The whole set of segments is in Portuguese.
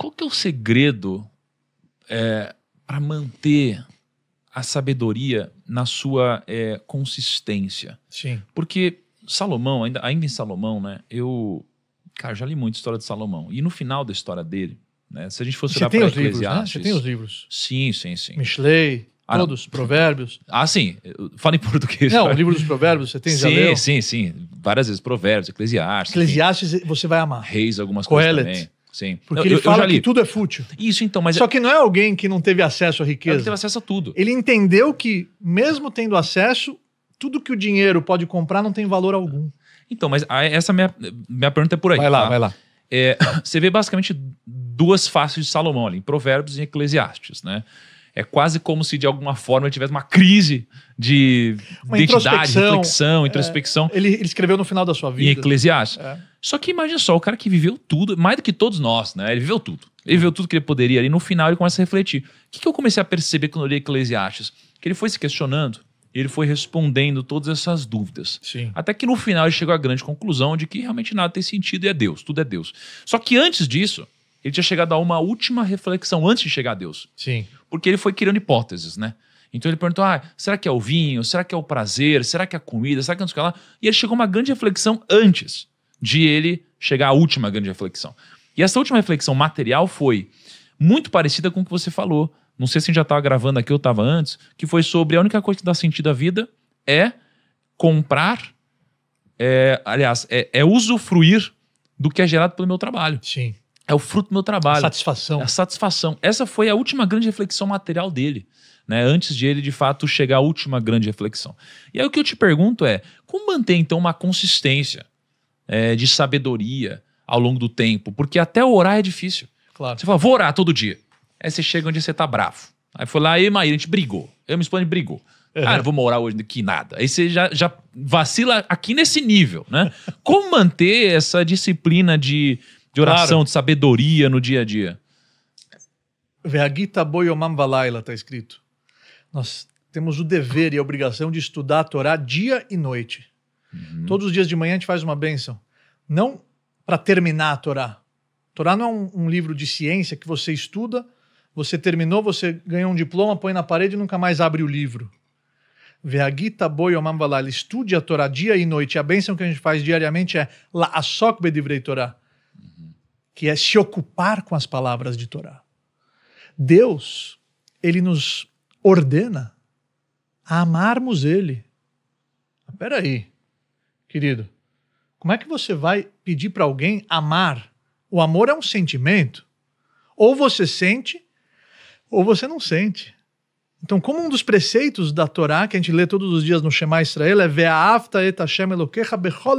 Qual que é o segredo é, para manter a sabedoria na sua é, consistência? Sim. Porque Salomão, ainda, ainda em Salomão, né? Eu, cara, já li muito a história de Salomão. E no final da história dele, né? Se a gente fosse Você olhar para Livros, né? Você tem os livros? Sim, sim, sim. Michelet... Ah, todos, Provérbios. Ah, sim. Fala em português. Não, o livro dos Provérbios, você tem sim, já leu? Sim, sim, Várias vezes, Provérbios, Eclesiastes. Eclesiastes, você vai amar. Reis, algumas Coelet. coisas também. Sim. Porque eu, ele fala que tudo é fútil. Isso então, mas. Só que não é alguém que não teve acesso à é riqueza. Ele teve acesso a tudo. Ele entendeu que, mesmo tendo acesso, tudo que o dinheiro pode comprar não tem valor algum. Então, mas essa minha, minha pergunta é por aí. Vai lá, tá? vai lá. É, você vê basicamente duas faces de Salomão ali, em Provérbios e Eclesiastes, né? é quase como se de alguma forma ele tivesse uma crise de uma identidade, introspecção, reflexão, é. introspecção. É, ele, ele, escreveu no final da sua vida. Em Eclesiastes. É. Só que imagina só, o cara que viveu tudo, mais do que todos nós, né? Ele viveu tudo. Ele viveu tudo que ele poderia e no final ele começa a refletir. O que, que eu comecei a perceber quando eu li Eclesiastes? Que ele foi se questionando ele foi respondendo todas essas dúvidas. Sim. Até que no final ele chegou à grande conclusão de que realmente nada tem sentido e é Deus, tudo é Deus. Só que antes disso, ele tinha chegado a uma última reflexão antes de chegar a Deus. Sim. Porque ele foi criando hipóteses, né? Então ele perguntou: ah, será que é o vinho? Será que é o prazer? Será que é a comida? Será que é não sei o que lá? E ele chegou a uma grande reflexão antes de ele chegar à última grande reflexão. E essa última reflexão material foi muito parecida com o que você falou. Não sei se a gente já estava gravando aqui ou estava antes, que foi sobre a única coisa que dá sentido à vida é comprar, é, aliás, é, é usufruir do que é gerado pelo meu trabalho. Sim é o fruto do meu trabalho. A satisfação. A satisfação. Essa foi a última grande reflexão material dele, né? Antes de ele, de fato, chegar à última grande reflexão. E aí o que eu te pergunto é: como manter, então, uma consistência é, de sabedoria ao longo do tempo? Porque até orar é difícil. Claro. Você fala, vou orar todo dia. Aí você chega onde você tá bravo. Aí foi lá, e Maíra, a gente brigou. Eu me exponei brigou. Uhum. Ah, não vou morar hoje que nada. Aí você já, já vacila aqui nesse nível, né? como manter essa disciplina de oração, claro. de sabedoria no dia a dia. Veagita boyomam valaila está escrito. Nós temos o dever e a obrigação de estudar a Torá dia e noite. Uhum. Todos os dias de manhã a gente faz uma bênção. Não para terminar a Torá. Torá não é um, um livro de ciência que você estuda, você terminou, você ganhou um diploma, põe na parede e nunca mais abre o livro. Veagita boyomam valaila. Estude a Torá dia e noite. A bênção que a gente faz diariamente é la asok bedivrei Torá que é se ocupar com as palavras de Torá. Deus, ele nos ordena a amarmos ele. Ah, peraí, querido, como é que você vai pedir para alguém amar? O amor é um sentimento. Ou você sente, ou você não sente. Então, como um dos preceitos da Torá, que a gente lê todos os dias no Shema Israel, é Ve'afta et Hashem Elokecha bechol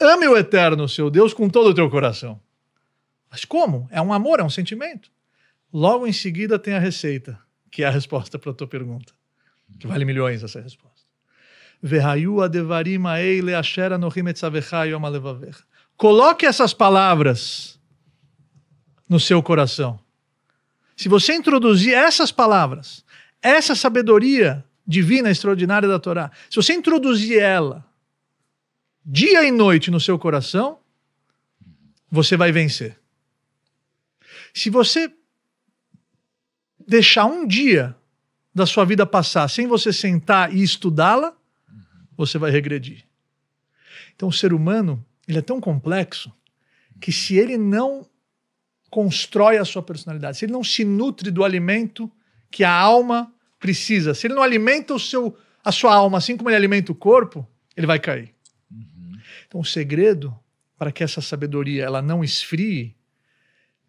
Ame o Eterno, seu Deus, com todo o teu coração. Mas como? É um amor, é um sentimento. Logo em seguida tem a receita, que é a resposta para a tua pergunta, que vale milhões essa resposta. Coloque essas palavras no seu coração. Se você introduzir essas palavras, essa sabedoria divina extraordinária da Torá, se você introduzir ela dia e noite no seu coração, você vai vencer. Se você deixar um dia da sua vida passar sem você sentar e estudá-la, você vai regredir. Então, o ser humano ele é tão complexo que se ele não constrói a sua personalidade, se ele não se nutre do alimento que a alma precisa, se ele não alimenta o seu, a sua alma assim como ele alimenta o corpo, ele vai cair. Uhum. Então, o segredo para que essa sabedoria ela não esfrie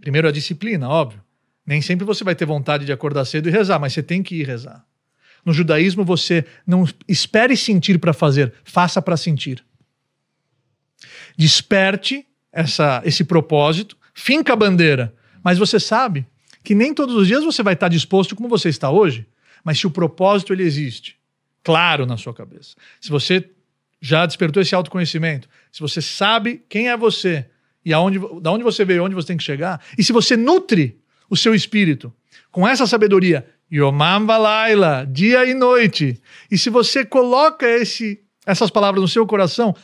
Primeiro a disciplina, óbvio. Nem sempre você vai ter vontade de acordar cedo e rezar, mas você tem que ir rezar. No judaísmo, você não espere sentir para fazer, faça para sentir. Desperte essa, esse propósito, finca a bandeira, mas você sabe que nem todos os dias você vai estar disposto como você está hoje, mas se o propósito ele existe, claro na sua cabeça. Se você já despertou esse autoconhecimento, se você sabe quem é você, e aonde, da onde você veio, onde você tem que chegar, e se você nutre o seu espírito com essa sabedoria, Yomam Valaila, dia e noite, e se você coloca esse, essas palavras no seu coração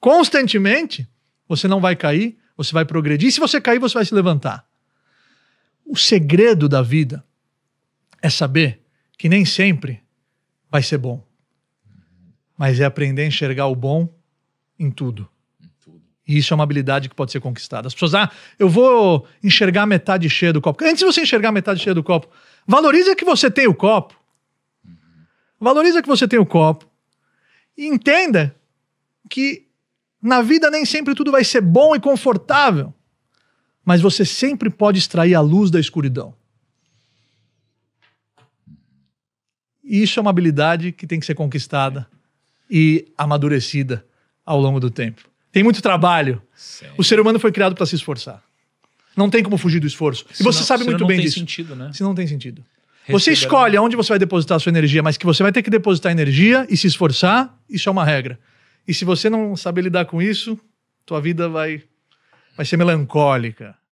constantemente, você não vai cair, você vai progredir, e se você cair, você vai se levantar. O segredo da vida é saber que nem sempre vai ser bom, mas é aprender a enxergar o bom em tudo. E isso é uma habilidade que pode ser conquistada. As pessoas, ah, eu vou enxergar metade cheia do copo. Antes de você enxergar metade cheia do copo, valoriza que você tem o copo. Valoriza que você tem o copo. E entenda que na vida nem sempre tudo vai ser bom e confortável, mas você sempre pode extrair a luz da escuridão. E isso é uma habilidade que tem que ser conquistada e amadurecida ao longo do tempo. Tem muito trabalho. O ser humano foi criado para se esforçar. Não tem como fugir do esforço. Se e você não, sabe muito bem disso. Sentido, né? Se não tem sentido. você escolhe aonde você vai depositar a sua energia, mas que você vai ter que depositar energia e se esforçar, isso é uma regra. E se você não saber lidar com isso, tua vida vai, vai ser melancólica.